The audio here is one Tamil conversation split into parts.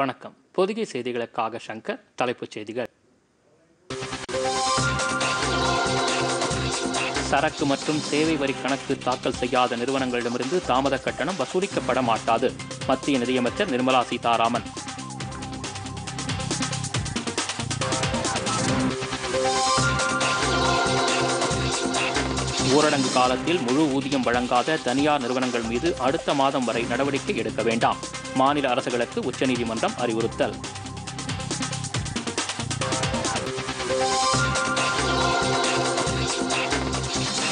வணக்கம் பொதுகை செய்திகளுக்காக சங்கர் தலைப்புச் செய்திகள் சரக்கு மற்றும் சேவை வரி கணக்கு தாக்கல் செய்யாத நிறுவனங்களிடமிருந்து தாமத கட்டணம் வசூலிக்கப்பட மாட்டாது மத்திய நிதியமைச்சர் நிர்மலா சீதாராமன் ஊரடங்கு காலத்தில் முழு ஊதியம் வழங்காத தனியார் நிறுவனங்கள் மீது அடுத்த மாதம் வரை நடவடிக்கை எடுக்க வேண்டாம் மாநில அரசுகளுக்கு உச்சநீதிமன்றம் அறிவுறுத்தல்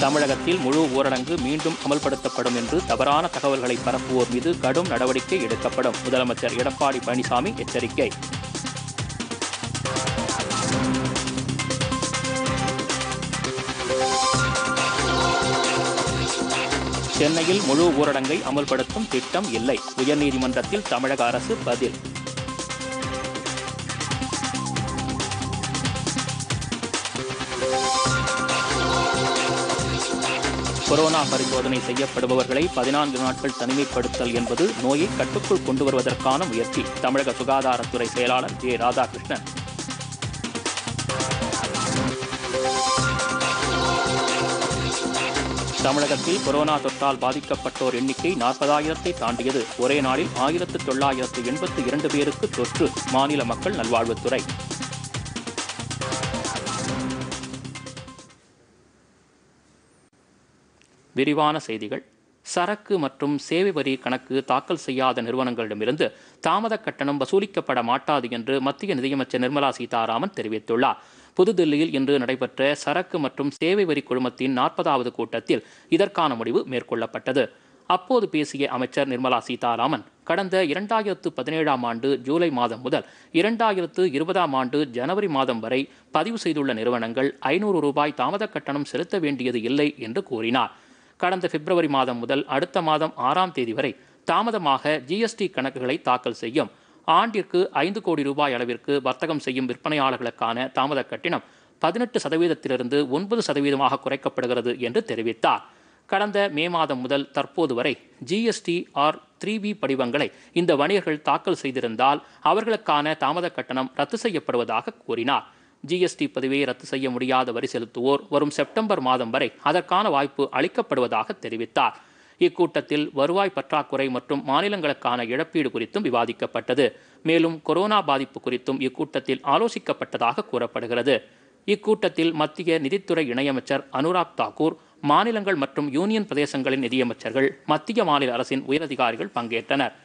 தமிழகத்தில் முழு ஊரடங்கு மீண்டும் அமல்படுத்தப்படும் என்று தவறான தகவல்களை பரப்புவோர் மீது கடும் நடவடிக்கை எடுக்கப்படும் முதலமைச்சர் எடப்பாடி பழனிசாமி எச்சரிக்கை சென்னையில் முழு ஊரடங்கை அமல்படுத்தும் திட்டம் இல்லை உயர்நீதிமன்றத்தில் தமிழக அரசு பதில் கொரோனா பரிசோதனை செய்யப்படுபவர்களை பதினான்கு நாட்கள் தனிமைப்படுத்தல் என்பது நோயை கட்டுக்குள் கொண்டு வருவதற்கான முயற்சி தமிழக சுகாதாரத்துறை செயலாளர் ஜே ராதாகிருஷ்ணன் தமிழகத்தில் கொரோனா தொற்றால் பாதிக்கப்பட்டோர் எண்ணிக்கை நாற்பதாயிரத்தை தாண்டியது ஒரே நாளில் ஆயிரத்து தொள்ளாயிரத்து எண்பத்தி இரண்டு பேருக்கு தொற்று மாநில மக்கள் நல்வாழ்வுத்துறை விரிவான செய்திகள் சரக்கு மற்றும் சேவை வரி கணக்கு தாக்கல் செய்யாத நிறுவனங்களிடமிருந்து தாமத கட்டணம் வசூலிக்கப்பட மாட்டாது என்று மத்திய நிதியமைச்சர் நிர்மலா சீதாராமன் தெரிவித்துள்ளார் புதுதில்லியில் இன்று நடைபெற்ற சரக்கு மற்றும் சேவை வரி குழுமத்தின் நாற்பதாவது கூட்டத்தில் இதற்கான முடிவு மேற்கொள்ளப்பட்டது அப்போது பேசிய அமைச்சர் நிர்மலா சீதாராமன் கடந்த இரண்டாயிரத்து பதினேழாம் ஆண்டு ஜூலை மாதம் முதல் இரண்டாயிரத்து இருபதாம் ஆண்டு ஜனவரி மாதம் வரை பதிவு செய்துள்ள நிறுவனங்கள் ஐநூறு ரூபாய் தாமத கட்டணம் செலுத்த வேண்டியது இல்லை என்று கூறினார் கடந்த பிப்ரவரி மாதம் முதல் அடுத்த மாதம் ஆறாம் தேதி வரை தாமதமாக ஜிஎஸ்டி கணக்குகளை தாக்கல் செய்யும் ஆண்டிற்கு ஐந்து கோடி ரூபாய் அளவிற்கு வர்த்தகம் செய்யும் விற்பனையாளர்களுக்கான தாமத கட்டணம் பதினெட்டு சதவீதத்திலிருந்து ஒன்பது சதவீதமாக குறைக்கப்படுகிறது என்று தெரிவித்தார் கடந்த மே மாதம் முதல் தற்போது வரை ஜிஎஸ்டி ஆர் த்ரீ பி படிவங்களை இந்த வணிகர்கள் தாக்கல் செய்திருந்தால் அவர்களுக்கான தாமத கட்டணம் ரத்து செய்யப்படுவதாக கூறினார் ஜிஎஸ்டி பதிவை ரத்து செய்ய முடியாத வரி செலுத்துவோர் வரும் செப்டம்பர் மாதம் வரை அதற்கான வாய்ப்பு அளிக்கப்படுவதாக தெரிவித்தார் இக்கூட்டத்தில் வருவாய் பற்றாக்குறை மற்றும் மாநிலங்களுக்கான இழப்பீடு குறித்தும் விவாதிக்கப்பட்டது மேலும் கொரோனா பாதிப்பு குறித்தும் இக்கூட்டத்தில் ஆலோசிக்கப்பட்டதாக கூறப்படுகிறது இக்கூட்டத்தில் மத்திய நிதித்துறை இணையமைச்சர் அனுராக் தாக்கூர் மாநிலங்கள் மற்றும் யூனியன் பிரதேசங்களின் நிதியமைச்சர்கள் மத்திய மாநில அரசின் உயரதிகாரிகள் பங்கேற்றனர்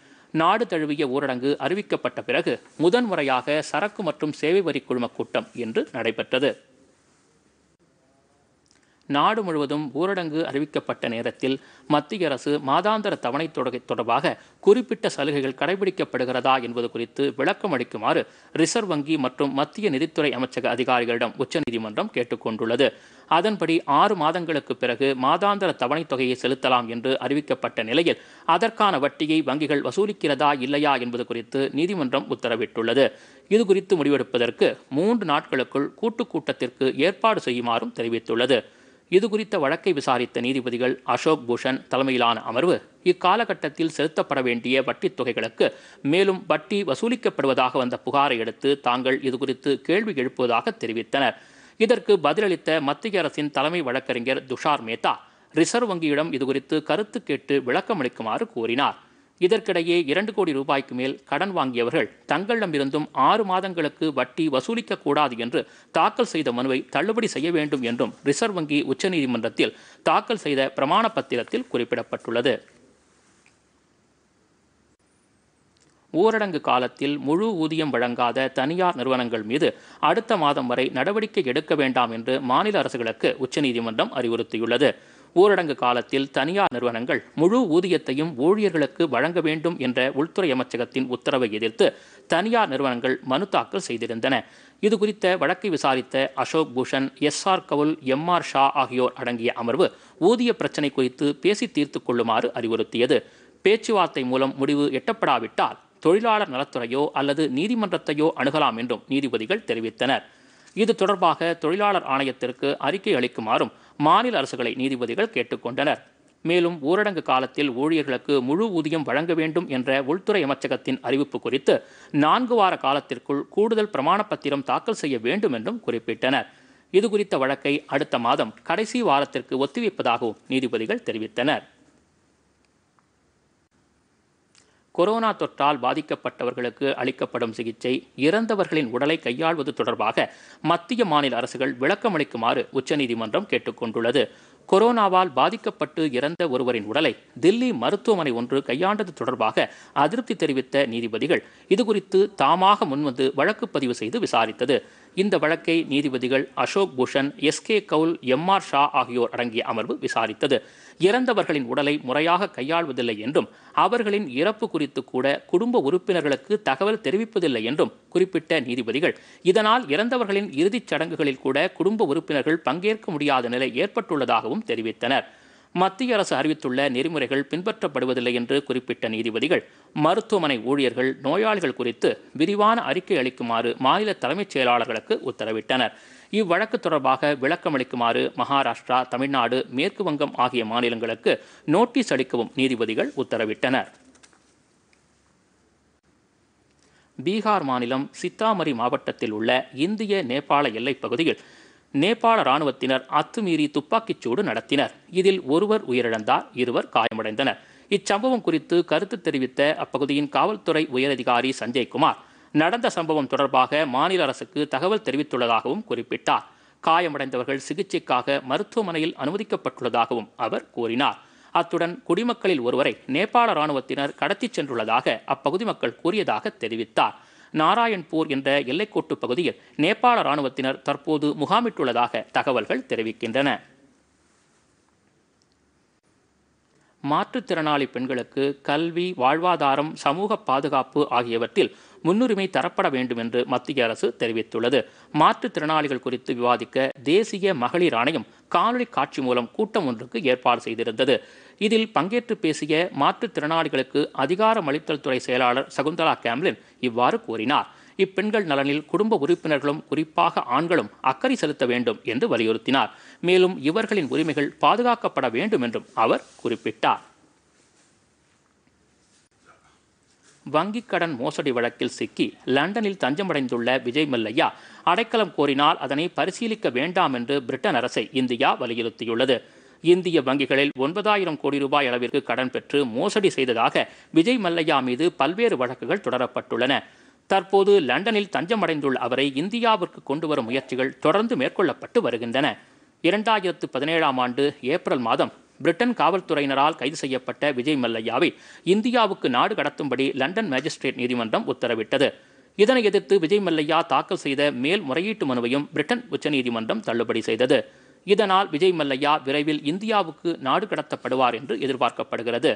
நாடு தழுவிய ஊரடங்கு அறிவிக்கப்பட்ட பிறகு முதன்முறையாக சரக்கு மற்றும் சேவை வரி குழும கூட்டம் இன்று நடைபெற்றது நாடு முழுவதும் ஊரடங்கு அறிவிக்கப்பட்ட நேரத்தில் மத்திய அரசு மாதாந்திர தவணை தொடர்பாக குறிப்பிட்ட சலுகைகள் கடைபிடிக்கப்படுகிறதா என்பது குறித்து விளக்கம் அளிக்குமாறு ரிசர்வ் வங்கி மற்றும் மத்திய நிதித்துறை அமைச்சக அதிகாரிகளிடம் உச்சநீதிமன்றம் கேட்டுக்கொண்டுள்ளது அதன்படி ஆறு மாதங்களுக்கு பிறகு மாதாந்திர தவணைத் தொகையை செலுத்தலாம் என்று அறிவிக்கப்பட்ட நிலையில் அதற்கான வட்டியை வங்கிகள் வசூலிக்கிறதா இல்லையா என்பது குறித்து நீதிமன்றம் உத்தரவிட்டுள்ளது இது குறித்து முடிவெடுப்பதற்கு மூன்று நாட்களுக்குள் கூட்டுக் கூட்டத்திற்கு ஏற்பாடு செய்யுமாறும் தெரிவித்துள்ளது இது குறித்த வழக்கை விசாரித்த நீதிபதிகள் அசோக் பூஷன் தலைமையிலான அமர்வு இக்காலகட்டத்தில் செலுத்தப்பட வேண்டிய வட்டித் தொகைகளுக்கு மேலும் வட்டி வசூலிக்கப்படுவதாக வந்த புகாரை அடுத்து தாங்கள் இது குறித்து கேள்வி எழுப்புவதாக தெரிவித்தனர் இதற்கு பதிலளித்த மத்திய அரசின் தலைமை வழக்கறிஞர் துஷார் மேத்தா ரிசர்வ் வங்கியிடம் இதுகுறித்து கருத்து கேட்டு விளக்கமளிக்குமாறு கூறினார் இதற்கிடையே இரண்டு கோடி ரூபாய்க்கு மேல் கடன் வாங்கியவர்கள் தங்களிடமிருந்தும் ஆறு மாதங்களுக்கு வட்டி வசூலிக்க கூடாது என்று தாக்கல் செய்த மனுவை தள்ளுபடி செய்ய வேண்டும் என்றும் ரிசர்வ் வங்கி உச்சநீதிமன்றத்தில் தாக்கல் செய்த பிரமாண பத்திரத்தில் குறிப்பிடப்பட்டுள்ளது ஊரடங்கு காலத்தில் முழு ஊதியம் வழங்காத தனியார் நிறுவனங்கள் மீது அடுத்த மாதம் வரை நடவடிக்கை எடுக்க வேண்டாம் என்று மாநில அரசுகளுக்கு உச்சநீதிமன்றம் அறிவுறுத்தியுள்ளது ஊரடங்கு காலத்தில் தனியார் நிறுவனங்கள் முழு ஊதியத்தையும் ஊழியர்களுக்கு வழங்க வேண்டும் என்ற உள்துறை அமைச்சகத்தின் உத்தரவை எதிர்த்து தனியார் நிறுவனங்கள் மனு தாக்கல் செய்திருந்தன இதுகுறித்த வழக்கை விசாரித்த Ashok Bhushan S R Kaul M R Shah ஆகியோர் அடங்கிய அமர்வு ஊதிய பிரச்சினை குறித்து பேசி தீர்த்து கொள்ளுமாறு அறிவுறுத்தியது பேச்சுவார்த்தை மூலம் முடிவு எட்டப்படாவிட்டால் தொழிலாளர் நலத்துறையோ அல்லது நீதிமன்றத்தையோ அணுகலாம் என்றும் நீதிபதிகள் தெரிவித்தனர் இது தொடர்பாக தொழிலாளர் ஆணையத்திற்கு அறிக்கை அளிக்குமாறும் மாநில அரசுகளை நீதிபதிகள் கேட்டுக்கொண்டனர் மேலும் ஊரடங்கு காலத்தில் ஊழியர்களுக்கு முழு ஊதியம் வழங்க வேண்டும் என்ற உள்துறை அமைச்சகத்தின் அறிவிப்பு குறித்து நான்கு வார காலத்திற்குள் கூடுதல் பிரமாண பத்திரம் தாக்கல் செய்ய வேண்டும் என்றும் குறிப்பிட்டனர் இதுகுறித்த வழக்கை அடுத்த மாதம் கடைசி வாரத்திற்கு ஒத்திவைப்பதாகவும் நீதிபதிகள் தெரிவித்தனர் கொரோனா தொற்றால் பாதிக்கப்பட்டவர்களுக்கு அளிக்கப்படும் சிகிச்சை இறந்தவர்களின் உடலை கையாள்வது தொடர்பாக மத்திய மாநில அரசுகள் விளக்கமளிக்குமாறு உச்சநீதிமன்றம் கேட்டுக்கொண்டுள்ளது கொரோனாவால் பாதிக்கப்பட்டு இறந்த ஒருவரின் உடலை தில்லி மருத்துவமனை ஒன்று கையாண்டது தொடர்பாக அதிருப்தி தெரிவித்த நீதிபதிகள் இதுகுறித்து தாமாக முன்வந்து வழக்கு பதிவு செய்து விசாரித்தது இந்த வழக்கை நீதிபதிகள் Ashok Bhushan S K Kaul M R Shah ஆகியோர் அடங்கிய அமர்வு விசாரித்தது இறந்தவர்களின் உடலை முறையாக கையாள்வதில்லை என்றும் அவர்களின் இறப்பு குறித்து கூட குடும்ப உறுப்பினர்களுக்கு தகவல் தெரிவிப்பதில்லை என்றும் குறிப்பிட்ட நீதிபதிகள் இதனால் இறந்தவர்களின் இறுதிச் சடங்குகளில் கூட குடும்ப உறுப்பினர்கள் பங்கேற்க முடியாத நிலை ஏற்பட்டுள்ளதாகவும் தெரிவித்தனர் மத்திய அரசு அறிவித்துள்ள நெறிமுறைகள் பின்பற்றப்படுவதில்லை என்று குறிப்பிட்ட நீதிபதிகள் மருத்துவமனை ஊழியர்கள் நோயாளிகள் குறித்து விரிவான அறிக்கை அளிக்குமாறு மாநில தலைமைச் செயலாளர்களுக்கு உத்தரவிட்டனர் இவ்வழக்கு தொடர்பாக விளக்கமளிக்குமாறு மகாராஷ்டிரா தமிழ்நாடு மேற்கு வங்கம் ஆகிய மாநிலங்களுக்கு நோட்டீஸ் அளிக்கவும் நீதிபதிகள் உத்தரவிட்டனர் பீகார் மாநிலம் சித்தாமரி மாவட்டத்தில் உள்ள இந்திய நேபாள எல்லைப் பகுதியில் நேபாள ராணுவத்தினர் அத்துமீறி சூடு நடத்தினர் இதில் ஒருவர் உயிரிழந்தார் இருவர் காயமடைந்தனர் இச்சம்பவம் குறித்து கருத்து தெரிவித்த அப்பகுதியின் காவல்துறை உயரதிகாரி குமார் நடந்த சம்பவம் தொடர்பாக மாநில அரசுக்கு தகவல் தெரிவித்துள்ளதாகவும் குறிப்பிட்டார் காயமடைந்தவர்கள் சிகிச்சைக்காக மருத்துவமனையில் அனுமதிக்கப்பட்டுள்ளதாகவும் அவர் கூறினார் அத்துடன் குடிமக்களில் ஒருவரை நேபாள ராணுவத்தினர் கடத்திச் சென்றுள்ளதாக அப்பகுதி மக்கள் கூறியதாக தெரிவித்தார் நாராயண்பூர் என்ற எல்லைக்கோட்டு பகுதியில் நேபாள ராணுவத்தினர் தற்போது முகாமிட்டுள்ளதாக தகவல்கள் தெரிவிக்கின்றன மாற்றுத்திறனாளி பெண்களுக்கு கல்வி வாழ்வாதாரம் சமூக பாதுகாப்பு ஆகியவற்றில் முன்னுரிமை தரப்பட வேண்டும் என்று மத்திய அரசு தெரிவித்துள்ளது மாற்றுத்திறனாளிகள் குறித்து விவாதிக்க தேசிய மகளிர் ஆணையம் காணொலி காட்சி மூலம் கூட்டம் ஒன்றுக்கு ஏற்பாடு செய்திருந்தது இதில் பங்கேற்று பேசிய மாற்றுத்திறனாளிகளுக்கு அளித்தல் துறை செயலாளர் சகுந்தலா கேம்லின் இவ்வாறு கூறினார் இப்பெண்கள் நலனில் குடும்ப உறுப்பினர்களும் குறிப்பாக ஆண்களும் அக்கறை செலுத்த வேண்டும் என்று வலியுறுத்தினார் மேலும் இவர்களின் உரிமைகள் பாதுகாக்கப்பட வேண்டும் என்றும் அவர் குறிப்பிட்டார் வங்கிக் கடன் மோசடி வழக்கில் சிக்கி லண்டனில் தஞ்சமடைந்துள்ள விஜய் மல்லையா அடைக்கலம் கோரினால் அதனை பரிசீலிக்க வேண்டாம் என்று பிரிட்டன் அரசை இந்தியா வலியுறுத்தியுள்ளது இந்திய வங்கிகளில் ஒன்பதாயிரம் கோடி ரூபாய் அளவிற்கு கடன் பெற்று மோசடி செய்ததாக விஜய் மல்லையா மீது பல்வேறு வழக்குகள் தொடரப்பட்டுள்ளன தற்போது லண்டனில் தஞ்சமடைந்துள்ள அவரை இந்தியாவிற்கு கொண்டு வரும் முயற்சிகள் தொடர்ந்து மேற்கொள்ளப்பட்டு வருகின்றன இரண்டாயிரத்து பதினேழாம் ஆண்டு ஏப்ரல் மாதம் பிரிட்டன் காவல்துறையினரால் கைது செய்யப்பட்ட விஜய் மல்லையாவை இந்தியாவுக்கு நாடு கடத்தும்படி லண்டன் மேஜிஸ்ட்ரேட் நீதிமன்றம் உத்தரவிட்டது இதனை எதிர்த்து விஜய் மல்லையா தாக்கல் செய்த மேல் முறையீட்டு மனுவையும் பிரிட்டன் உச்சநீதிமன்றம் தள்ளுபடி செய்தது இதனால் விஜய் மல்லையா விரைவில் இந்தியாவுக்கு நாடு கடத்தப்படுவார் என்று எதிர்பார்க்கப்படுகிறது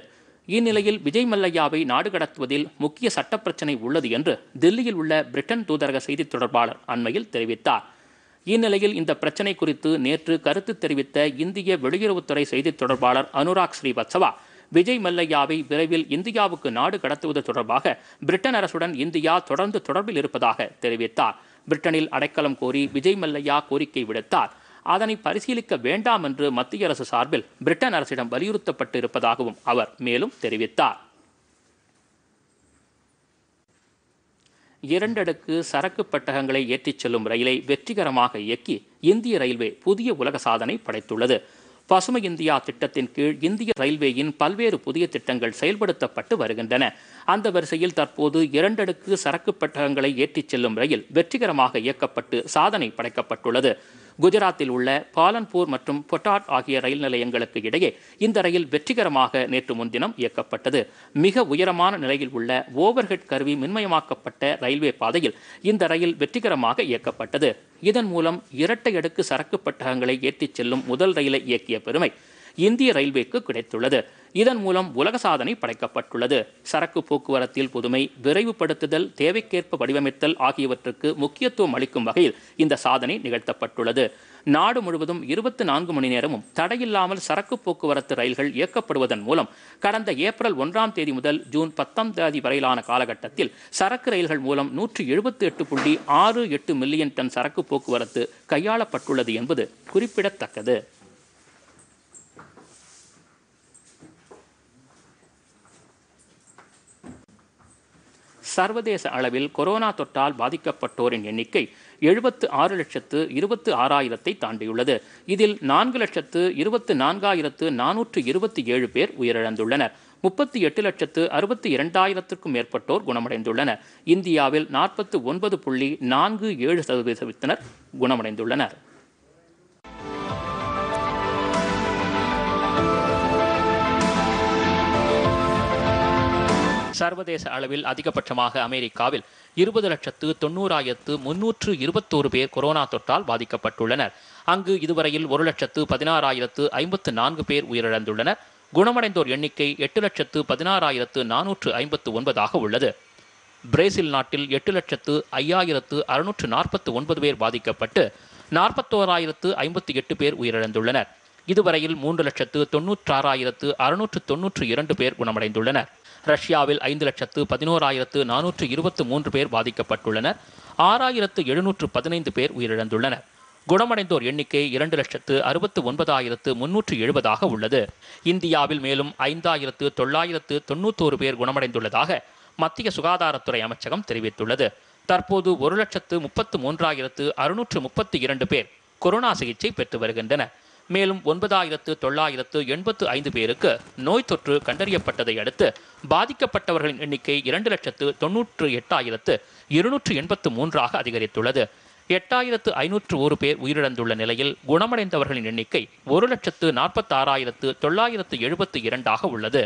இந்நிலையில் விஜய் மல்லையாவை நாடு கடத்துவதில் முக்கிய சட்ட பிரச்சினை உள்ளது என்று தில்லியில் உள்ள பிரிட்டன் தூதரக செய்தி தொடர்பாளர் அண்மையில் தெரிவித்தார் இந்நிலையில் இந்த பிரச்சினை குறித்து நேற்று கருத்து தெரிவித்த இந்திய வெளியுறவுத்துறை செய்தி தொடர்பாளர் அனுராக் ஸ்ரீவத்சவா விஜய் மல்லையாவை விரைவில் இந்தியாவுக்கு நாடு கடத்துவது தொடர்பாக பிரிட்டன் அரசுடன் இந்தியா தொடர்ந்து தொடர்பில் இருப்பதாக தெரிவித்தார் பிரிட்டனில் அடைக்கலம் கோரி விஜய் மல்லையா கோரிக்கை விடுத்தார் அதனை பரிசீலிக்க வேண்டாம் என்று மத்திய அரசு சார்பில் பிரிட்டன் அரசிடம் வலியுறுத்தப்பட்டு இருப்பதாகவும் அவர் மேலும் தெரிவித்தார் இரண்டடுக்கு சரக்கு பெட்டகங்களை ஏற்றிச் செல்லும் ரயிலை வெற்றிகரமாக இயக்கி இந்திய ரயில்வே புதிய உலக சாதனை படைத்துள்ளது பசுமை இந்தியா திட்டத்தின் கீழ் இந்திய ரயில்வேயின் பல்வேறு புதிய திட்டங்கள் செயல்படுத்தப்பட்டு வருகின்றன அந்த வரிசையில் தற்போது இரண்டடுக்கு சரக்கு பெட்டகங்களை ஏற்றிச் செல்லும் ரயில் வெற்றிகரமாக இயக்கப்பட்டு சாதனை படைக்கப்பட்டுள்ளது குஜராத்தில் உள்ள பாலன்பூர் மற்றும் பொட்டாட் ஆகிய ரயில் நிலையங்களுக்கு இடையே இந்த ரயில் வெற்றிகரமாக நேற்று முன்தினம் இயக்கப்பட்டது மிக உயரமான நிலையில் உள்ள ஓவர்ஹெட் கருவி மின்மயமாக்கப்பட்ட ரயில்வே பாதையில் இந்த ரயில் வெற்றிகரமாக இயக்கப்பட்டது இதன் மூலம் இரட்டை அடுக்கு சரக்கு பட்டகங்களை ஏற்றிச் செல்லும் முதல் ரயிலை இயக்கிய பெருமை இந்திய ரயில்வேக்கு கிடைத்துள்ளது இதன் மூலம் உலக சாதனை படைக்கப்பட்டுள்ளது சரக்கு போக்குவரத்தில் புதுமை விரைவுபடுத்துதல் தேவைக்கேற்ப வடிவமைத்தல் ஆகியவற்றுக்கு முக்கியத்துவம் அளிக்கும் வகையில் இந்த சாதனை நிகழ்த்தப்பட்டுள்ளது நாடு முழுவதும் இருபத்தி நான்கு மணி நேரமும் தடையில்லாமல் சரக்கு போக்குவரத்து ரயில்கள் இயக்கப்படுவதன் மூலம் கடந்த ஏப்ரல் ஒன்றாம் தேதி முதல் ஜூன் பத்தாம் தேதி வரையிலான காலகட்டத்தில் சரக்கு ரயில்கள் மூலம் நூற்றி எழுபத்தி எட்டு புள்ளி ஆறு எட்டு மில்லியன் டன் சரக்கு போக்குவரத்து கையாளப்பட்டுள்ளது என்பது குறிப்பிடத்தக்கது சர்வதேச அளவில் கொரோனா தொற்றால் பாதிக்கப்பட்டோரின் எண்ணிக்கை எழுபத்து ஆறு லட்சத்து இருபத்து ஆறாயிரத்தை தாண்டியுள்ளது இதில் நான்கு லட்சத்து இருபத்து நான்காயிரத்து நானூற்று இருபத்தி ஏழு பேர் உயிரிழந்துள்ளனர் முப்பத்தி எட்டு லட்சத்து அறுபத்தி இரண்டாயிரத்திற்கும் மேற்பட்டோர் குணமடைந்துள்ளனர் இந்தியாவில் நாற்பத்து ஒன்பது புள்ளி நான்கு ஏழு சதவீதத்தினர் குணமடைந்துள்ளனர் சர்வதேச அளவில் அதிகபட்சமாக அமெரிக்காவில் இருபது லட்சத்து தொண்ணூறாயிரத்து முன்னூற்று இருபத்தோரு பேர் கொரோனா தொற்றால் பாதிக்கப்பட்டுள்ளனர் அங்கு இதுவரையில் ஒரு லட்சத்து பதினாறாயிரத்து ஐம்பத்து நான்கு பேர் உயிரிழந்துள்ளனர் குணமடைந்தோர் எண்ணிக்கை எட்டு லட்சத்து பதினாறாயிரத்து நானூற்று ஐம்பத்து ஒன்பதாக உள்ளது பிரேசில் நாட்டில் எட்டு லட்சத்து ஐயாயிரத்து அறுநூற்று நாற்பத்து ஒன்பது பேர் பாதிக்கப்பட்டு நாற்பத்தோராயிரத்து ஐம்பத்தி எட்டு பேர் உயிரிழந்துள்ளனர் இதுவரையில் மூன்று லட்சத்து தொன்னூற்றாறாயிரத்து அறுநூற்று தொன்னூற்று இரண்டு பேர் குணமடைந்துள்ளனர் ரஷ்யாவில் ஐந்து லட்சத்து பதினோராயிரத்து நானூற்று இருபத்து மூன்று பேர் பாதிக்கப்பட்டுள்ளனர் ஆறாயிரத்து எழுநூற்று பதினைந்து பேர் உயிரிழந்துள்ளனர் குணமடைந்தோர் எண்ணிக்கை இரண்டு லட்சத்து அறுபத்து ஒன்பதாயிரத்து முன்னூற்று எழுபதாக உள்ளது இந்தியாவில் மேலும் ஐந்தாயிரத்து தொள்ளாயிரத்து தொன்னூத்தோரு பேர் குணமடைந்துள்ளதாக மத்திய சுகாதாரத்துறை அமைச்சகம் தெரிவித்துள்ளது தற்போது ஒரு லட்சத்து முப்பத்து மூன்றாயிரத்து அறுநூற்று முப்பத்தி இரண்டு பேர் கொரோனா சிகிச்சை பெற்று வருகின்றனர் மேலும் ஒன்பதாயிரத்து தொள்ளாயிரத்து எண்பத்து ஐந்து பேருக்கு நோய் தொற்று கண்டறியப்பட்டதை அடுத்து பாதிக்கப்பட்டவர்களின் எண்ணிக்கை இரண்டு லட்சத்து தொன்னூற்று எட்டாயிரத்து இருநூற்று எண்பத்து மூன்றாக அதிகரித்துள்ளது எட்டாயிரத்து ஐநூற்று ஒரு பேர் உயிரிழந்துள்ள நிலையில் குணமடைந்தவர்களின் எண்ணிக்கை ஒரு லட்சத்து நாற்பத்தாறாயிரத்து தொள்ளாயிரத்து எழுபத்து இரண்டாக உள்ளது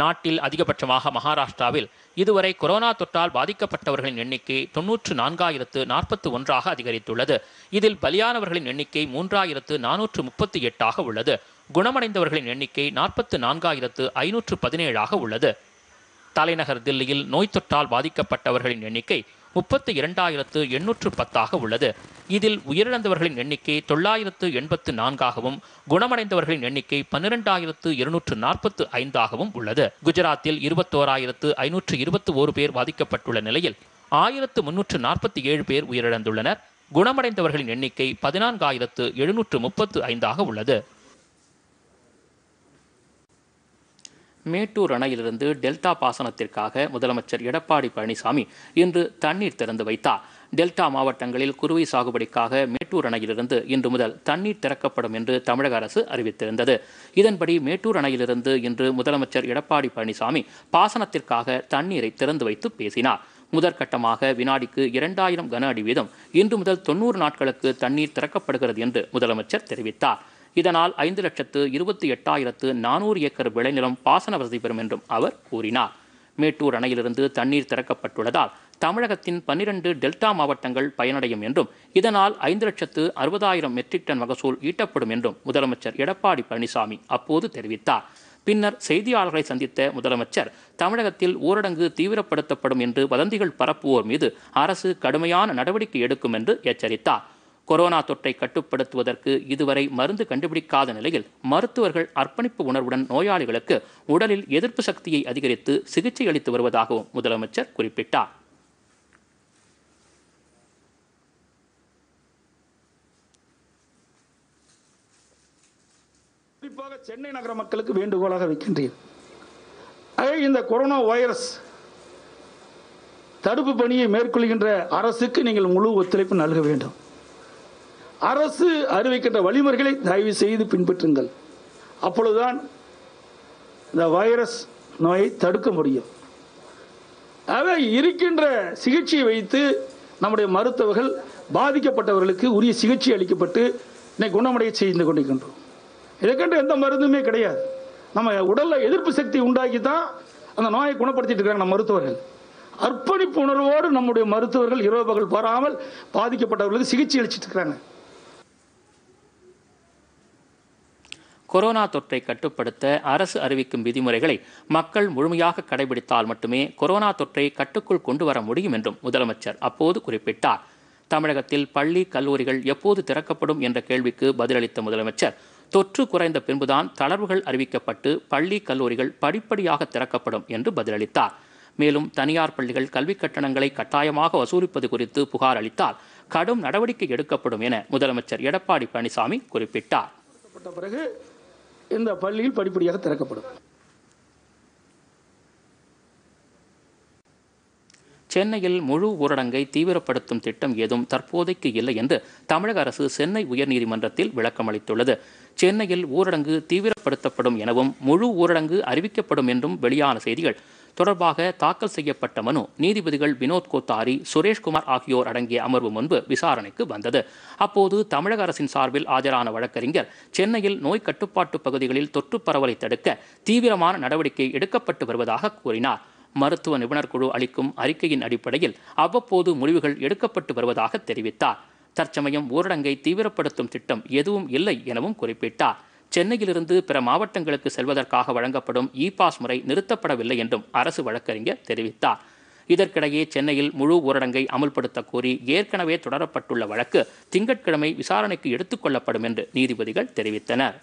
நாட்டில் அதிகபட்சமாக மகாராஷ்டிராவில் இதுவரை கொரோனா தொற்றால் பாதிக்கப்பட்டவர்களின் எண்ணிக்கை தொன்னூற்று நான்காயிரத்து நாற்பத்தி ஒன்றாக அதிகரித்துள்ளது இதில் பலியானவர்களின் எண்ணிக்கை மூன்றாயிரத்து நானூற்று முப்பத்தி எட்டாக உள்ளது குணமடைந்தவர்களின் எண்ணிக்கை நாற்பத்து நான்காயிரத்து ஐநூற்று பதினேழாக உள்ளது தலைநகர் தில்லியில் நோய் தொற்றால் பாதிக்கப்பட்டவர்களின் எண்ணிக்கை முப்பத்தி இரண்டாயிரத்து எண்ணூற்று பத்தாக உள்ளது இதில் உயிரிழந்தவர்களின் எண்ணிக்கை தொள்ளாயிரத்து எண்பத்து நான்காகவும் குணமடைந்தவர்களின் எண்ணிக்கை பன்னிரெண்டாயிரத்து இருநூற்று நாற்பத்து ஐந்தாகவும் உள்ளது குஜராத்தில் இருபத்தோராயிரத்து ஐநூற்று இருபத்தி ஓரு பேர் பாதிக்கப்பட்டுள்ள நிலையில் ஆயிரத்து முன்னூற்று நாற்பத்தி ஏழு பேர் உயிரிழந்துள்ளனர் குணமடைந்தவர்களின் எண்ணிக்கை பதினான்காயிரத்து எழுநூற்று முப்பத்து ஐந்தாக உள்ளது மேட்டூர் அணையிலிருந்து டெல்டா பாசனத்திற்காக முதலமைச்சர் எடப்பாடி பழனிசாமி இன்று தண்ணீர் திறந்து வைத்தார் டெல்டா மாவட்டங்களில் குறுவை சாகுபடிக்காக மேட்டூர் அணையிலிருந்து இன்று முதல் தண்ணீர் திறக்கப்படும் என்று தமிழக அரசு அறிவித்திருந்தது இதன்படி மேட்டூர் அணையிலிருந்து இன்று முதலமைச்சர் எடப்பாடி பழனிசாமி பாசனத்திற்காக தண்ணீரை திறந்து வைத்து பேசினார் முதற்கட்டமாக வினாடிக்கு இரண்டாயிரம் கன அடி வீதம் இன்று முதல் தொன்னூறு நாட்களுக்கு தண்ணீர் திறக்கப்படுகிறது என்று முதலமைச்சர் தெரிவித்தார் இதனால் ஐந்து லட்சத்து இருபத்தி எட்டாயிரத்து நானூறு ஏக்கர் விளைநிலம் பாசன வசதி பெறும் என்றும் அவர் கூறினார் மேட்டூர் அணையிலிருந்து தண்ணீர் திறக்கப்பட்டுள்ளதால் தமிழகத்தின் பன்னிரண்டு டெல்டா மாவட்டங்கள் பயனடையும் என்றும் இதனால் ஐந்து லட்சத்து அறுபதாயிரம் மெட்ரிக் டன் மகசூல் ஈட்டப்படும் என்றும் முதலமைச்சர் எடப்பாடி பழனிசாமி அப்போது தெரிவித்தார் பின்னர் செய்தியாளர்களை சந்தித்த முதலமைச்சர் தமிழகத்தில் ஊரடங்கு தீவிரப்படுத்தப்படும் என்று வதந்திகள் பரப்புவோர் மீது அரசு கடுமையான நடவடிக்கை எடுக்கும் என்று எச்சரித்தார் கொரோனா தொற்றை கட்டுப்படுத்துவதற்கு இதுவரை மருந்து கண்டுபிடிக்காத நிலையில் மருத்துவர்கள் அர்ப்பணிப்பு உணர்வுடன் நோயாளிகளுக்கு உடலில் எதிர்ப்பு சக்தியை அதிகரித்து சிகிச்சை அளித்து வருவதாகவும் முதலமைச்சர் குறிப்பிட்டார் குறிப்பாக சென்னை நகர மக்களுக்கு வேண்டுகோளாக வைக்கின்றேன் இந்த கொரோனா வைரஸ் தடுப்பு பணியை மேற்கொள்கின்ற அரசுக்கு நீங்கள் முழு ஒத்துழைப்பு நல்க வேண்டும் அரசு அறிவிக்கின்ற வழிமுறைகளை தயவு செய்து பின்பற்றுங்கள் அப்பொழுதுதான் இந்த வைரஸ் நோயை தடுக்க முடியும் ஆக இருக்கின்ற சிகிச்சையை வைத்து நம்முடைய மருத்துவர்கள் பாதிக்கப்பட்டவர்களுக்கு உரிய சிகிச்சை அளிக்கப்பட்டு இன்னை குணமடைய செய்து கொண்டிருக்கின்றோம் இதற்கென்று எந்த மருந்துமே கிடையாது நம்ம உடலில் எதிர்ப்பு சக்தி உண்டாக்கி தான் அந்த நோயை குணப்படுத்திட்டு இருக்கிறாங்க நம்ம மருத்துவர்கள் அர்ப்பணிப்பு உணர்வோடு நம்முடைய மருத்துவர்கள் இரவு பகல் பாராமல் பாதிக்கப்பட்டவர்களுக்கு சிகிச்சை அளிச்சிட்டு இருக்கிறாங்க கொரோனா தொற்றை கட்டுப்படுத்த அரசு அறிவிக்கும் விதிமுறைகளை மக்கள் முழுமையாக கடைபிடித்தால் மட்டுமே கொரோனா தொற்றை கட்டுக்குள் கொண்டு வர முடியும் என்றும் முதலமைச்சர் அப்போது குறிப்பிட்டார் தமிழகத்தில் பள்ளி கல்லூரிகள் எப்போது திறக்கப்படும் என்ற கேள்விக்கு பதிலளித்த முதலமைச்சர் தொற்று குறைந்த பின்புதான் தளர்வுகள் அறிவிக்கப்பட்டு பள்ளி கல்லூரிகள் படிப்படியாக திறக்கப்படும் என்று பதிலளித்தார் மேலும் தனியார் பள்ளிகள் கல்விக் கட்டணங்களை கட்டாயமாக வசூலிப்பது குறித்து புகார் அளித்தால் கடும் நடவடிக்கை எடுக்கப்படும் என முதலமைச்சர் எடப்பாடி பழனிசாமி குறிப்பிட்டார் இந்த பள்ளியில் படிப்படியாக திறக்கப்படும் சென்னையில் முழு ஊரடங்கை தீவிரப்படுத்தும் திட்டம் ஏதும் தற்போதைக்கு இல்லை என்று தமிழக அரசு சென்னை உயர்நீதிமன்றத்தில் அளித்துள்ளது சென்னையில் ஊரடங்கு தீவிரப்படுத்தப்படும் எனவும் முழு ஊரடங்கு அறிவிக்கப்படும் என்றும் வெளியான செய்திகள் தொடர்பாக தாக்கல் செய்யப்பட்ட மனு நீதிபதிகள் வினோத் கோத்தாரி சுரேஷ்குமார் ஆகியோர் அடங்கிய அமர்வு முன்பு விசாரணைக்கு வந்தது அப்போது தமிழக அரசின் சார்பில் ஆஜரான வழக்கறிஞர் சென்னையில் நோய் கட்டுப்பாட்டு பகுதிகளில் தொற்று பரவலை தடுக்க தீவிரமான நடவடிக்கை எடுக்கப்பட்டு வருவதாக கூறினார் மருத்துவ நிபுணர் குழு அளிக்கும் அறிக்கையின் அடிப்படையில் அவ்வப்போது முடிவுகள் எடுக்கப்பட்டு வருவதாக தெரிவித்தார் தற்சமயம் ஊரடங்கை தீவிரப்படுத்தும் திட்டம் எதுவும் இல்லை எனவும் குறிப்பிட்டார் சென்னையிலிருந்து பிற மாவட்டங்களுக்கு செல்வதற்காக வழங்கப்படும் இ பாஸ் முறை நிறுத்தப்படவில்லை என்றும் அரசு வழக்கறிஞர் தெரிவித்தார் இதற்கிடையே சென்னையில் முழு ஊரடங்கை அமல்படுத்த கோரி ஏற்கனவே தொடரப்பட்டுள்ள வழக்கு திங்கட்கிழமை விசாரணைக்கு எடுத்துக்கொள்ளப்படும் என்று நீதிபதிகள் தெரிவித்தனர்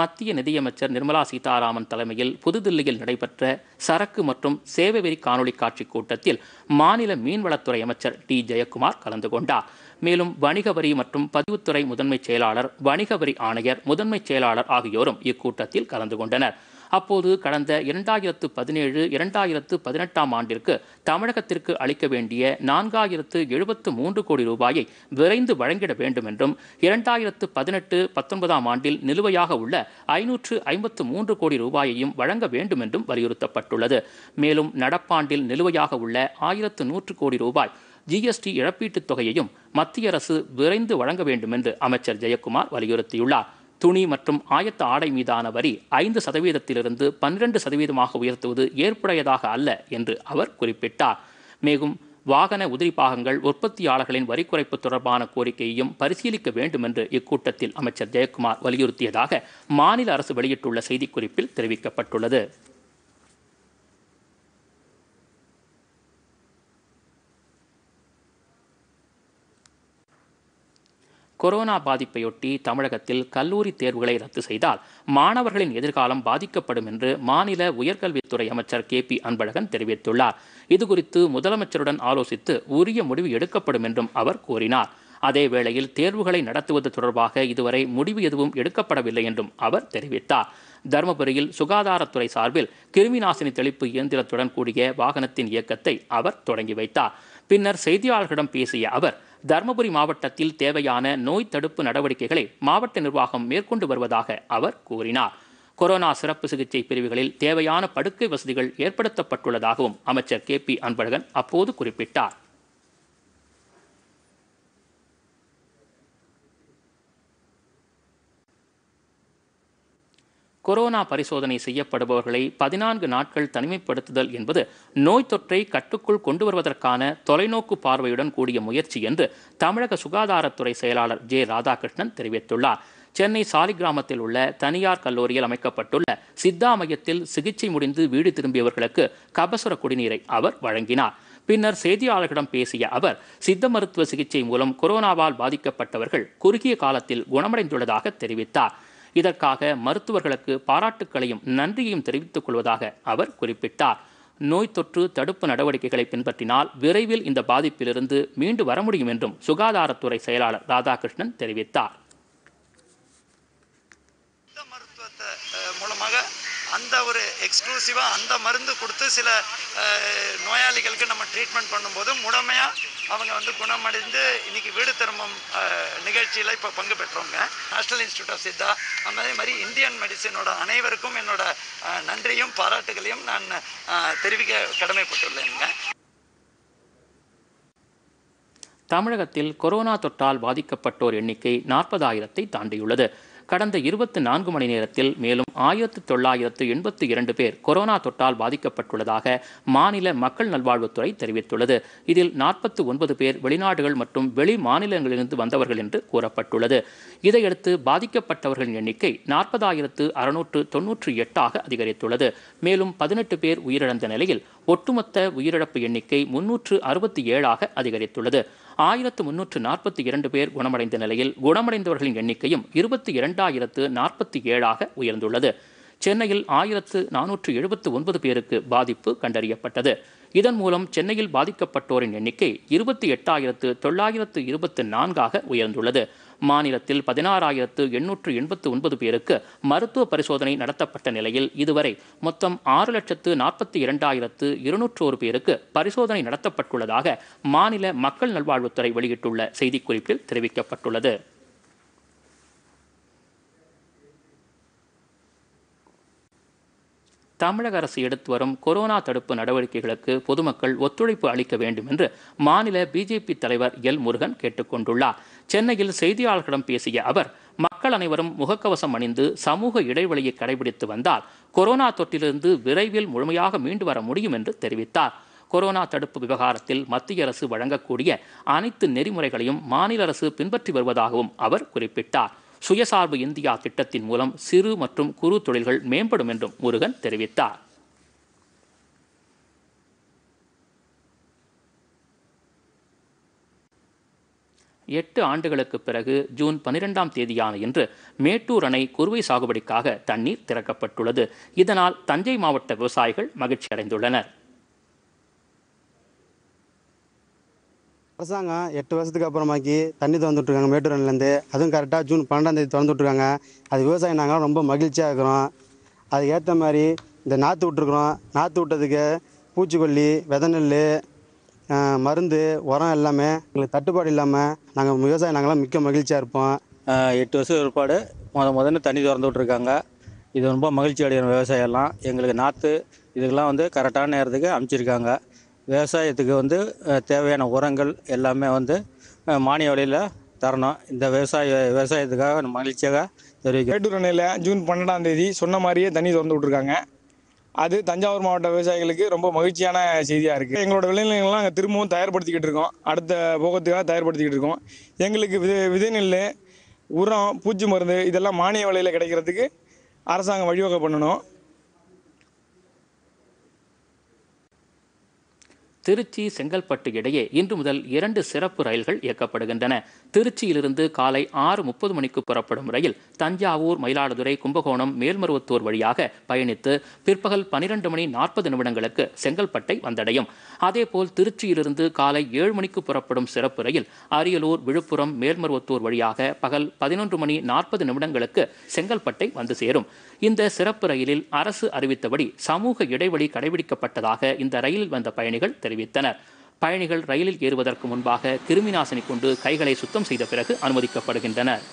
மத்திய நிதியமைச்சர் நிர்மலா சீதாராமன் தலைமையில் புதுதில்லியில் நடைபெற்ற சரக்கு மற்றும் சேவை வரி காணொலி காட்சி கூட்டத்தில் மாநில மீன்வளத்துறை அமைச்சர் டி ஜெயக்குமார் கலந்து கொண்டார் மேலும் வணிக வரி மற்றும் பதிவுத்துறை முதன்மைச் செயலாளர் வணிக வரி ஆணையர் முதன்மைச் செயலாளர் ஆகியோரும் இக்கூட்டத்தில் கலந்து கொண்டனர் அப்போது கடந்த இரண்டாயிரத்து பதினேழு இரண்டாயிரத்து பதினெட்டாம் ஆண்டிற்கு தமிழகத்திற்கு அளிக்க வேண்டிய நான்காயிரத்து எழுபத்து மூன்று கோடி ரூபாயை விரைந்து வழங்கிட வேண்டும் என்றும் இரண்டாயிரத்து பதினெட்டு பத்தொன்பதாம் ஆண்டில் நிலுவையாக உள்ள ஐநூற்று ஐம்பத்து மூன்று கோடி ரூபாயையும் வழங்க வேண்டும் என்றும் வலியுறுத்தப்பட்டுள்ளது மேலும் நடப்பாண்டில் நிலுவையாக உள்ள ஆயிரத்து நூற்று கோடி ரூபாய் ஜிஎஸ்டி இழப்பீட்டுத் தொகையையும் மத்திய அரசு விரைந்து வழங்க வேண்டும் என்று அமைச்சர் ஜெயக்குமார் வலியுறுத்தியுள்ளார் துணி மற்றும் ஆயத்த ஆடை மீதான வரி ஐந்து சதவீதத்திலிருந்து பன்னிரண்டு சதவீதமாக உயர்த்துவது ஏற்புடையதாக அல்ல என்று அவர் குறிப்பிட்டார் மேலும் வாகன உதிரி பாகங்கள் உற்பத்தியாளர்களின் வரி குறைப்பு தொடர்பான கோரிக்கையையும் பரிசீலிக்க வேண்டும் என்று இக்கூட்டத்தில் அமைச்சர் ஜெயக்குமார் வலியுறுத்தியதாக மாநில அரசு வெளியிட்டுள்ள செய்திக்குறிப்பில் தெரிவிக்கப்பட்டுள்ளது கொரோனா பாதிப்பையொட்டி தமிழகத்தில் கல்லூரி தேர்வுகளை ரத்து செய்தால் மாணவர்களின் எதிர்காலம் பாதிக்கப்படும் என்று மாநில உயர்கல்வித்துறை அமைச்சர் கே பி அன்பழகன் தெரிவித்துள்ளார் இதுகுறித்து முதலமைச்சருடன் ஆலோசித்து உரிய முடிவு எடுக்கப்படும் என்றும் அவர் கூறினார் அதே வேளையில் தேர்வுகளை நடத்துவது தொடர்பாக இதுவரை முடிவு எதுவும் எடுக்கப்படவில்லை என்றும் அவர் தெரிவித்தார் தருமபுரியில் சுகாதாரத்துறை சார்பில் கிருமி நாசினி தெளிப்பு இயந்திரத்துடன் கூடிய வாகனத்தின் இயக்கத்தை அவர் தொடங்கி வைத்தார் பின்னர் செய்தியாளர்களிடம் பேசிய அவர் தருமபுரி மாவட்டத்தில் தேவையான நோய் தடுப்பு நடவடிக்கைகளை மாவட்ட நிர்வாகம் மேற்கொண்டு வருவதாக அவர் கூறினார் கொரோனா சிறப்பு சிகிச்சை பிரிவுகளில் தேவையான படுக்கை வசதிகள் ஏற்படுத்தப்பட்டுள்ளதாகவும் அமைச்சர் கே பி அன்பழகன் அப்போது குறிப்பிட்டார் கொரோனா பரிசோதனை செய்யப்படுபவர்களை பதினான்கு நாட்கள் தனிமைப்படுத்துதல் என்பது நோய் தொற்றை கட்டுக்குள் கொண்டு வருவதற்கான தொலைநோக்கு பார்வையுடன் கூடிய முயற்சி என்று தமிழக சுகாதாரத்துறை செயலாளர் ஜே ராதாகிருஷ்ணன் தெரிவித்துள்ளார் சென்னை சாலிகிராமத்தில் உள்ள தனியார் கல்லூரியில் அமைக்கப்பட்டுள்ள சித்தா மையத்தில் சிகிச்சை முடிந்து வீடு திரும்பியவர்களுக்கு கபசுர குடிநீரை அவர் வழங்கினார் பின்னர் செய்தியாளர்களிடம் பேசிய அவர் சித்த மருத்துவ சிகிச்சை மூலம் கொரோனாவால் பாதிக்கப்பட்டவர்கள் குறுகிய காலத்தில் குணமடைந்துள்ளதாக தெரிவித்தார் இதற்காக மருத்துவர்களுக்கு பாராட்டுக்களையும் நன்றியையும் தெரிவித்துக் கொள்வதாக அவர் குறிப்பிட்டார் நோய் தொற்று தடுப்பு நடவடிக்கைகளை பின்பற்றினால் விரைவில் இந்த பாதிப்பிலிருந்து மீண்டு வர முடியும் என்றும் சுகாதாரத்துறை செயலாளர் ராதாகிருஷ்ணன் தெரிவித்தார் மூலமாக அந்த ஒரு எக்ஸ்க்ளூசிவாக அந்த மருந்து கொடுத்து சில நோயாளிகளுக்கு நம்ம ட்ரீட்மெண்ட் பண்ணும்போது முழுமையாக அவங்க வந்து குணமடைந்து இன்னைக்கு வீடு திரும்பும் நிகழ்ச்சியில் இப்போ பங்கு பெற்றோங்க நேஷனல் இன்ஸ்டியூட் ஆஃப் சித்தா அந்த மாதிரி இந்தியன் மெடிசினோட அனைவருக்கும் என்னோட நன்றியும் பாராட்டுகளையும் நான் தெரிவிக்க கடமைப்பட்டுள்ளேங்க தமிழகத்தில் கொரோனா தொற்றால் பாதிக்கப்பட்டோர் எண்ணிக்கை நாற்பதாயிரத்தை தாண்டியுள்ளது கடந்த இருபத்தி நான்கு மணி நேரத்தில் மேலும் ஆயிரத்து தொள்ளாயிரத்து எண்பத்தி இரண்டு பேர் கொரோனா தொற்றால் பாதிக்கப்பட்டுள்ளதாக மாநில மக்கள் நல்வாழ்வுத்துறை தெரிவித்துள்ளது இதில் நாற்பத்தி ஒன்பது பேர் வெளிநாடுகள் மற்றும் வெளி மாநிலங்களிலிருந்து வந்தவர்கள் என்று கூறப்பட்டுள்ளது இதையடுத்து பாதிக்கப்பட்டவர்களின் எண்ணிக்கை நாற்பதாயிரத்து அறுநூற்று தொன்னூற்று எட்டாக அதிகரித்துள்ளது மேலும் பதினெட்டு பேர் உயிரிழந்த நிலையில் ஒட்டுமொத்த உயிரிழப்பு எண்ணிக்கை முன்னூற்று அறுபத்தி ஏழாக அதிகரித்துள்ளது ஆயிரத்து முன்னூற்று நாற்பத்தி இரண்டு பேர் குணமடைந்த நிலையில் குணமடைந்தவர்களின் எண்ணிக்கையும் இருபத்தி இரண்டாயிரத்து நாற்பத்தி ஏழாக உயர்ந்துள்ளது சென்னையில் ஆயிரத்து நானூற்று எழுபத்து ஒன்பது பேருக்கு பாதிப்பு கண்டறியப்பட்டது இதன் மூலம் சென்னையில் பாதிக்கப்பட்டோரின் எண்ணிக்கை இருபத்தி எட்டாயிரத்து தொள்ளாயிரத்து இருபத்து நான்காக உயர்ந்துள்ளது மாநிலத்தில் பதினாறாயிரத்து எண்ணூற்று எண்பத்து ஒன்பது பேருக்கு மருத்துவ பரிசோதனை நடத்தப்பட்ட நிலையில் இதுவரை மொத்தம் ஆறு லட்சத்து நாற்பத்தி இரண்டாயிரத்து இருநூற்றோரு பேருக்கு பரிசோதனை நடத்தப்பட்டுள்ளதாக மாநில மக்கள் நல்வாழ்வுத்துறை வெளியிட்டுள்ள செய்திக்குறிப்பில் தெரிவிக்கப்பட்டுள்ளது தமிழக அரசு எடுத்து வரும் கொரோனா தடுப்பு நடவடிக்கைகளுக்கு பொதுமக்கள் ஒத்துழைப்பு அளிக்க வேண்டும் என்று மாநில பிஜேபி தலைவர் எல் முருகன் கேட்டுக்கொண்டுள்ளார் சென்னையில் செய்தியாளர்களிடம் பேசிய அவர் மக்கள் அனைவரும் முகக்கவசம் அணிந்து சமூக இடைவெளியை கடைபிடித்து வந்தால் கொரோனா தொற்றிலிருந்து விரைவில் முழுமையாக மீண்டு வர முடியும் என்று தெரிவித்தார் கொரோனா தடுப்பு விவகாரத்தில் மத்திய அரசு வழங்கக்கூடிய அனைத்து நெறிமுறைகளையும் மாநில அரசு பின்பற்றி வருவதாகவும் அவர் குறிப்பிட்டார் சுயசார்பு இந்தியா திட்டத்தின் மூலம் சிறு மற்றும் குறு தொழில்கள் மேம்படும் என்றும் முருகன் தெரிவித்தார் எட்டு ஆண்டுகளுக்கு பிறகு ஜூன் பனிரெண்டாம் தேதியான இன்று மேட்டூர் அணை குறுவை சாகுபடிக்காக தண்ணீர் திறக்கப்பட்டுள்ளது இதனால் தஞ்சை மாவட்ட விவசாயிகள் மகிழ்ச்சி அடைந்துள்ளனர் அரசாங்கம் எட்டு வருஷத்துக்கு அப்புறமாக்கி தண்ணி திறந்துட்ருக்காங்க மேட்டூர் அணிலேருந்து அதுவும் கரெக்டாக ஜூன் பன்னெண்டாம் தேதி திறந்துட்ருக்காங்க அது விவசாயம் நாங்கள் ரொம்ப மகிழ்ச்சியாக இருக்கிறோம் அதுக்கு ஏற்ற மாதிரி இந்த நாற்று விட்டுருக்குறோம் நாற்று விட்டதுக்கு பூச்சிக்கொல்லி வெதை நெல் மருந்து உரம் எல்லாமே எங்களுக்கு தட்டுப்பாடு இல்லாமல் நாங்கள் விவசாயம் நாங்களாம் மிக்க மகிழ்ச்சியாக இருப்போம் எட்டு வருஷம் ஒருபாடு முத முதல்ல தண்ணி திறந்து விட்ருக்காங்க இது ரொம்ப மகிழ்ச்சி அடைகிறோம் விவசாயம்லாம் எங்களுக்கு நாற்று இதுக்கெல்லாம் வந்து கரெக்டான நேரத்துக்கு அமைச்சிருக்காங்க விவசாயத்துக்கு வந்து தேவையான உரங்கள் எல்லாமே வந்து மானிய வழியில் தரணும் இந்த விவசாய விவசாயத்துக்காக மகிழ்ச்சியாக தெரிவிக்கிறேன் மேட்டூர் அணையில் ஜூன் பன்னெண்டாம் தேதி சொன்ன மாதிரியே தண்ணி திறந்து விட்ருக்காங்க அது தஞ்சாவூர் மாவட்ட விவசாயிகளுக்கு ரொம்ப மகிழ்ச்சியான செய்தியாக இருக்குது எங்களோட விளைநிலங்கள்லாம் நாங்கள் திரும்பவும் தயார்படுத்திக்கிட்டு இருக்கோம் அடுத்த போகத்துக்காக தயார்படுத்திக்கிட்டு இருக்கோம் எங்களுக்கு விதை விதைநெல் உரம் பூச்சி மருந்து இதெல்லாம் மானிய விலையில் கிடைக்கிறதுக்கு அரசாங்கம் வழிவகை பண்ணணும் திருச்சி செங்கல்பட்டு இடையே இன்று முதல் இரண்டு சிறப்பு ரயில்கள் இயக்கப்படுகின்றன திருச்சியிலிருந்து காலை ஆறு முப்பது மணிக்கு புறப்படும் ரயில் தஞ்சாவூர் மயிலாடுதுறை கும்பகோணம் மேல்மருவத்தூர் வழியாக பயணித்து பிற்பகல் பனிரெண்டு மணி நாற்பது நிமிடங்களுக்கு செங்கல்பட்டை வந்தடையும் அதேபோல் திருச்சியிலிருந்து காலை ஏழு மணிக்கு புறப்படும் சிறப்பு ரயில் அரியலூர் விழுப்புரம் மேல்மருவத்தூர் வழியாக பகல் பதினொன்று மணி நாற்பது நிமிடங்களுக்கு செங்கல்பட்டை வந்து சேரும் இந்த சிறப்பு ரயிலில் அரசு அறிவித்தபடி சமூக இடைவெளி கடைபிடிக்கப்பட்டதாக இந்த ரயிலில் வந்த பயணிகள் தெரிவித்தனர் தெரிவித்தனர் பயணிகள் ரயிலில் ஏறுவதற்கு முன்பாக கிருமி நாசினி கொண்டு கைகளை சுத்தம் செய்த பிறகு அனுமதிக்கப்படுகின்றனர்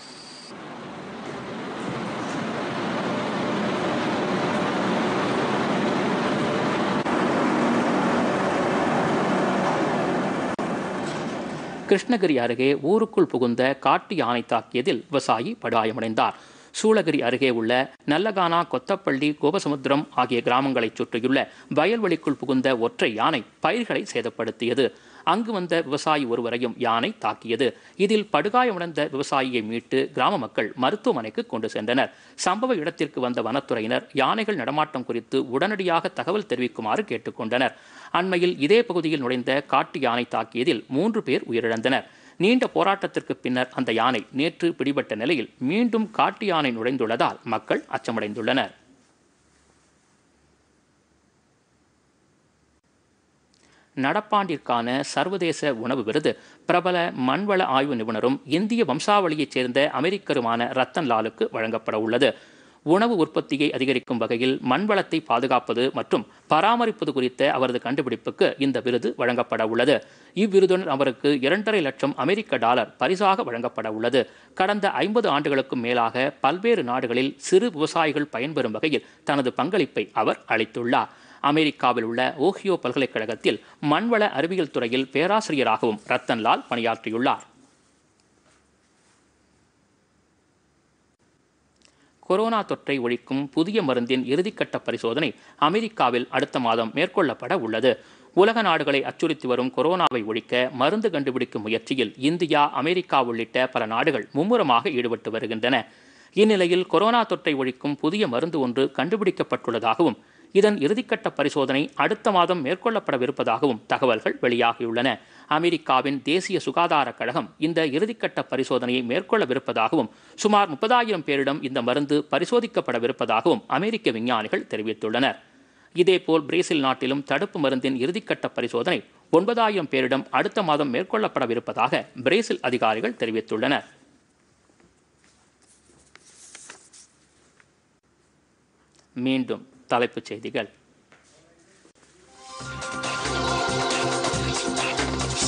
கிருஷ்ணகிரி அருகே ஊருக்குள் புகுந்த காட்டு யானை தாக்கியதில் விவசாயி படுகாயமடைந்தார் சூளகிரி அருகே உள்ள நல்லகானா கொத்தப்பள்ளி கோபசமுத்திரம் ஆகிய கிராமங்களைச் சுற்றியுள்ள வயல்வெளிக்குள் புகுந்த ஒற்றை யானை பயிர்களை சேதப்படுத்தியது அங்கு வந்த விவசாயி ஒருவரையும் யானை தாக்கியது இதில் படுகாயமடைந்த விவசாயியை மீட்டு கிராம மக்கள் மருத்துவமனைக்கு கொண்டு சென்றனர் சம்பவ இடத்திற்கு வந்த வனத்துறையினர் யானைகள் நடமாட்டம் குறித்து உடனடியாக தகவல் தெரிவிக்குமாறு கேட்டுக்கொண்டனர் அண்மையில் இதே பகுதியில் நுழைந்த காட்டு யானை தாக்கியதில் மூன்று பேர் உயிரிழந்தனர் நீண்ட போராட்டத்திற்கு பின்னர் அந்த யானை நேற்று பிடிபட்ட நிலையில் மீண்டும் காட்டு யானை நுழைந்துள்ளதால் மக்கள் அச்சமடைந்துள்ளனர் நடப்பாண்டிற்கான சர்வதேச உணவு விருது பிரபல மண்வள ஆய்வு நிபுணரும் இந்திய வம்சாவளியைச் சேர்ந்த அமெரிக்கருமான ரத்தன் லாலுக்கு வழங்கப்பட உள்ளது உணவு உற்பத்தியை அதிகரிக்கும் வகையில் மண்வளத்தை பாதுகாப்பது மற்றும் பராமரிப்பது குறித்த அவரது கண்டுபிடிப்புக்கு இந்த விருது வழங்கப்பட உள்ளது இவ்விருதுடன் அவருக்கு இரண்டரை லட்சம் அமெரிக்க டாலர் பரிசாக வழங்கப்பட உள்ளது கடந்த ஐம்பது ஆண்டுகளுக்கும் மேலாக பல்வேறு நாடுகளில் சிறு விவசாயிகள் பயன்பெறும் வகையில் தனது பங்களிப்பை அவர் அளித்துள்ளார் அமெரிக்காவில் உள்ள ஓஹியோ பல்கலைக்கழகத்தில் மண்வள அறிவியல் துறையில் பேராசிரியராகவும் ரத்தன்லால் பணியாற்றியுள்ளார் கொரோனா தொற்றை ஒழிக்கும் புதிய மருந்தின் இறுதிக்கட்ட பரிசோதனை அமெரிக்காவில் அடுத்த மாதம் மேற்கொள்ளப்பட உள்ளது உலக நாடுகளை அச்சுறுத்தி வரும் கொரோனாவை ஒழிக்க மருந்து கண்டுபிடிக்கும் முயற்சியில் இந்தியா அமெரிக்கா உள்ளிட்ட பல நாடுகள் மும்முரமாக ஈடுபட்டு வருகின்றன இந்நிலையில் கொரோனா தொற்றை ஒழிக்கும் புதிய மருந்து ஒன்று கண்டுபிடிக்கப்பட்டுள்ளதாகவும் இதன் இறுதிக்கட்ட பரிசோதனை அடுத்த மாதம் மேற்கொள்ளப்படவிருப்பதாகவும் தகவல்கள் வெளியாகியுள்ளன அமெரிக்காவின் தேசிய சுகாதார கழகம் இந்த இறுதிக்கட்ட பரிசோதனையை மேற்கொள்ளவிருப்பதாகவும் சுமார் முப்பதாயிரம் பேரிடம் இந்த மருந்து பரிசோதிக்கப்படவிருப்பதாகவும் அமெரிக்க விஞ்ஞானிகள் தெரிவித்துள்ளனர் இதேபோல் பிரேசில் நாட்டிலும் தடுப்பு மருந்தின் இறுதிக்கட்ட பரிசோதனை ஒன்பதாயிரம் பேரிடம் அடுத்த மாதம் மேற்கொள்ளப்படவிருப்பதாக பிரேசில் அதிகாரிகள் தெரிவித்துள்ளனர் மீண்டும் தலைப்புச் செய்திகள்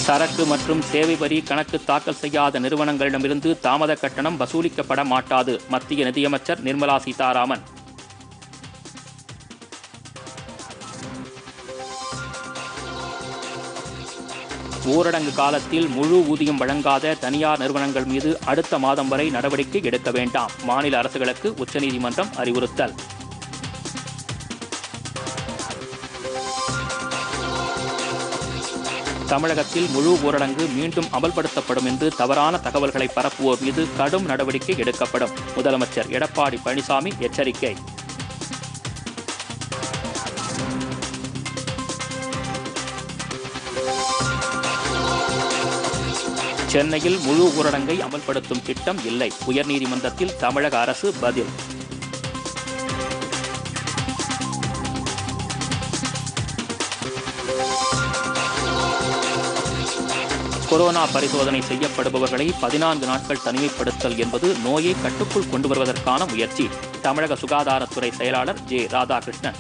சரக்கு மற்றும் சேவை வரி கணக்கு தாக்கல் செய்யாத நிறுவனங்களிடமிருந்து தாமத கட்டணம் வசூலிக்கப்பட மாட்டாது மத்திய நிதியமைச்சர் நிர்மலா சீதாராமன் ஊரடங்கு காலத்தில் முழு ஊதியம் வழங்காத தனியார் நிறுவனங்கள் மீது அடுத்த மாதம் வரை நடவடிக்கை எடுக்க வேண்டாம் மாநில அரசுகளுக்கு உச்சநீதிமன்றம் அறிவுறுத்தல் தமிழகத்தில் முழு ஊரடங்கு மீண்டும் அமல்படுத்தப்படும் என்று தவறான தகவல்களை பரப்புவோர் மீது கடும் நடவடிக்கை எடுக்கப்படும் முதலமைச்சர் எடப்பாடி பழனிசாமி எச்சரிக்கை சென்னையில் முழு ஊரடங்கை அமல்படுத்தும் திட்டம் இல்லை உயர்நீதிமன்றத்தில் தமிழக அரசு பதில் கொரோனா பரிசோதனை செய்யப்படுபவர்களை பதினான்கு நாட்கள் தனிமைப்படுத்தல் என்பது நோயை கட்டுக்குள் கொண்டு வருவதற்கான முயற்சி தமிழக சுகாதாரத்துறை செயலாளர் ஜே ராதாகிருஷ்ணன்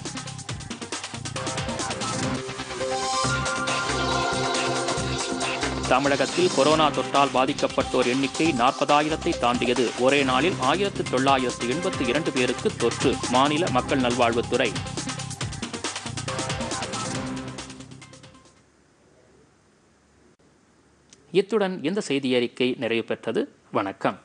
தமிழகத்தில் கொரோனா தொற்றால் பாதிக்கப்பட்டோர் எண்ணிக்கை நாற்பதாயிரத்தை தாண்டியது ஒரே நாளில் ஆயிரத்து தொள்ளாயிரத்து எண்பத்தி இரண்டு பேருக்கு தொற்று மாநில மக்கள் நல்வாழ்வுத்துறை இத்துடன் இந்த செய்தி அறிக்கை நிறைவு பெற்றது வணக்கம்